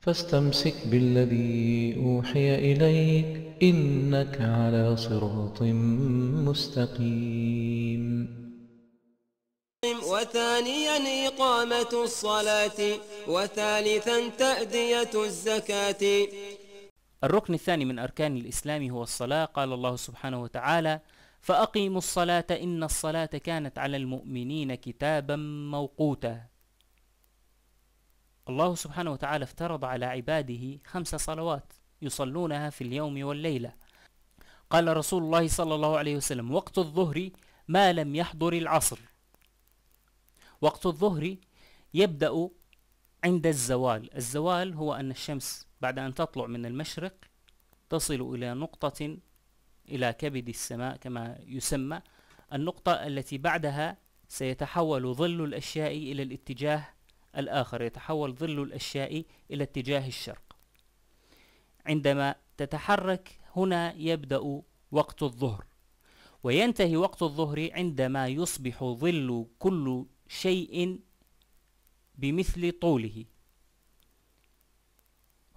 فاستمسك بالذي أوحي إليك إنك على صراط مستقيم وثانيا إقامة الصلاة وثالثا تأدية الزكاة الركن الثاني من أركان الإسلام هو الصلاة قال الله سبحانه وتعالى فأقيموا الصلاة إن الصلاة كانت على المؤمنين كتابا موقوتا الله سبحانه وتعالى افترض على عباده خمس صلوات يصلونها في اليوم والليلة قال رسول الله صلى الله عليه وسلم وقت الظهر ما لم يحضر العصر وقت الظهر يبدأ عند الزوال الزوال هو أن الشمس بعد أن تطلع من المشرق تصل إلى نقطة إلى كبد السماء كما يسمى النقطة التي بعدها سيتحول ظل الأشياء إلى الاتجاه الآخر يتحول ظل الأشياء إلى اتجاه الشرق عندما تتحرك هنا يبدأ وقت الظهر وينتهي وقت الظهر عندما يصبح ظل كل شيء بمثل طوله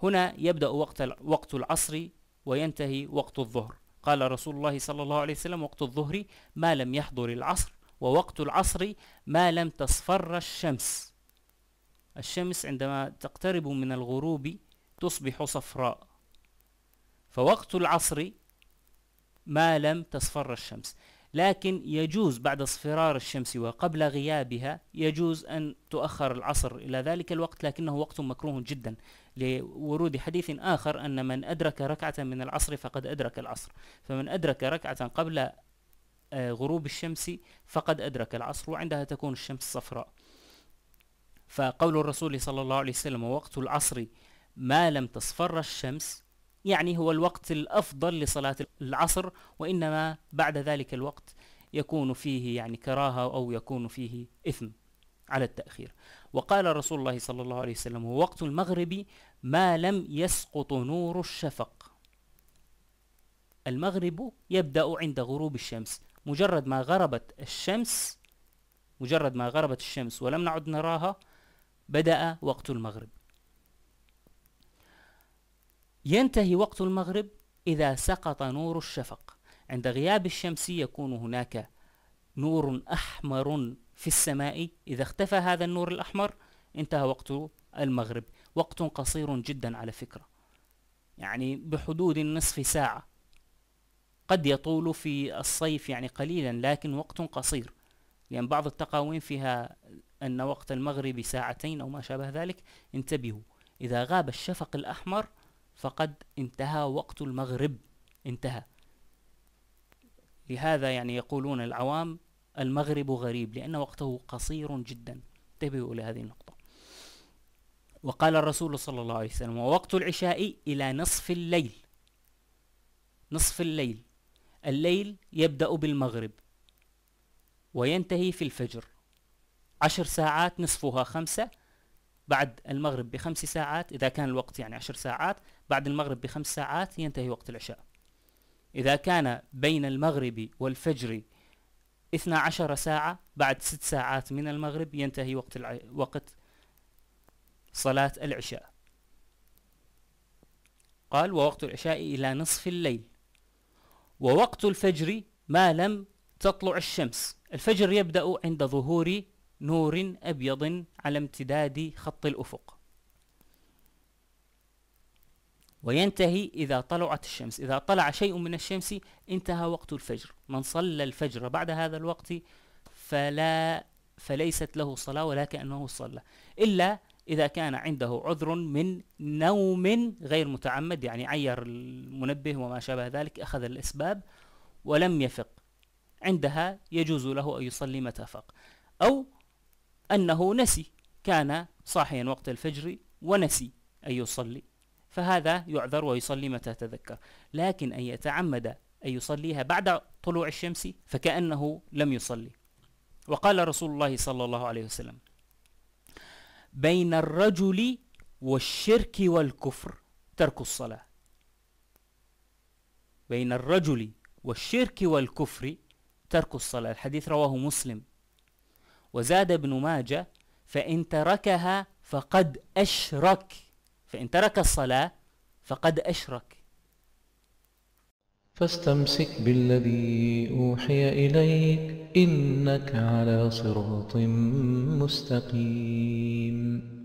هنا يبدأ وقت وقت العصر وينتهي وقت الظهر قال رسول الله صلى الله عليه وسلم وقت الظهر ما لم يحضر العصر ووقت العصر ما لم تصفر الشمس الشمس عندما تقترب من الغروب تصبح صفراء فوقت العصر ما لم تصفر الشمس لكن يجوز بعد اصفرار الشمس وقبل غيابها يجوز أن تؤخر العصر إلى ذلك الوقت لكنه وقت مكروه جدا لورود حديث آخر أن من أدرك ركعة من العصر فقد أدرك العصر فمن أدرك ركعة قبل آه، غروب الشمس فقد أدرك العصر وعندها تكون الشمس صفراء فقول الرسول صلى الله عليه وسلم وقت العصر ما لم تصفر الشمس يعني هو الوقت الأفضل لصلاة العصر وإنما بعد ذلك الوقت يكون فيه يعني كراهة أو يكون فيه إثم على التأخير وقال رسول الله صلى الله عليه وسلم هو وقت المغرب ما لم يسقط نور الشفق المغرب يبدأ عند غروب الشمس مجرد ما غربت الشمس مجرد ما غربت الشمس ولم نعد نراها بدأ وقت المغرب ينتهي وقت المغرب إذا سقط نور الشفق عند غياب الشمس يكون هناك نور أحمر في السماء إذا اختفى هذا النور الأحمر انتهى وقت المغرب وقت قصير جدا على فكرة يعني بحدود نصف ساعة قد يطول في الصيف يعني قليلا لكن وقت قصير لأن يعني بعض التقاويم فيها أن وقت المغرب ساعتين أو ما شابه ذلك انتبهوا إذا غاب الشفق الأحمر فقد انتهى وقت المغرب انتهى لهذا يعني يقولون العوام المغرب غريب لأن وقته قصير جدا انتبهوا إلى هذه النقطة وقال الرسول صلى الله عليه وسلم ووقت العشاء إلى نصف الليل نصف الليل الليل يبدأ بالمغرب وينتهي في الفجر عشر ساعات نصفها خمسة بعد المغرب بخمس ساعات إذا كان الوقت يعني عشر ساعات بعد المغرب بخمس ساعات ينتهي وقت العشاء إذا كان بين المغرب والفجر اثنا عشر ساعة بعد ست ساعات من المغرب ينتهي وقت الع... وقت صلاة العشاء قال ووقت العشاء إلى نصف الليل ووقت الفجر ما لم تطلع الشمس الفجر يبدأ عند ظهور نور أبيض على امتداد خط الأفق وينتهي إذا طلعت الشمس إذا طلع شيء من الشمس انتهى وقت الفجر من صلى الفجر بعد هذا الوقت فلا فليست له صلاة ولا كأنه صلى إلا إذا كان عنده عذر من نوم غير متعمد يعني عير المنبه وما شابه ذلك أخذ الأسباب ولم يفق عندها يجوز له أن يصلي متى فق أو أنه نسي كان صاحيا وقت الفجر ونسي أن يصلي فهذا يعذر ويصلي متى تذكر لكن أن يتعمد أن يصليها بعد طلوع الشمس فكأنه لم يصلي وقال رسول الله صلى الله عليه وسلم بين الرجل والشرك والكفر ترك الصلاة بين الرجل والشرك والكفر ترك الصلاة الحديث رواه مسلم وزاد ابن ماجه فإن تركها فقد أشرك فإن ترك الصلاة فقد أشرك فاستمسك بالذي أوحي إليك إنك على صراط مستقيم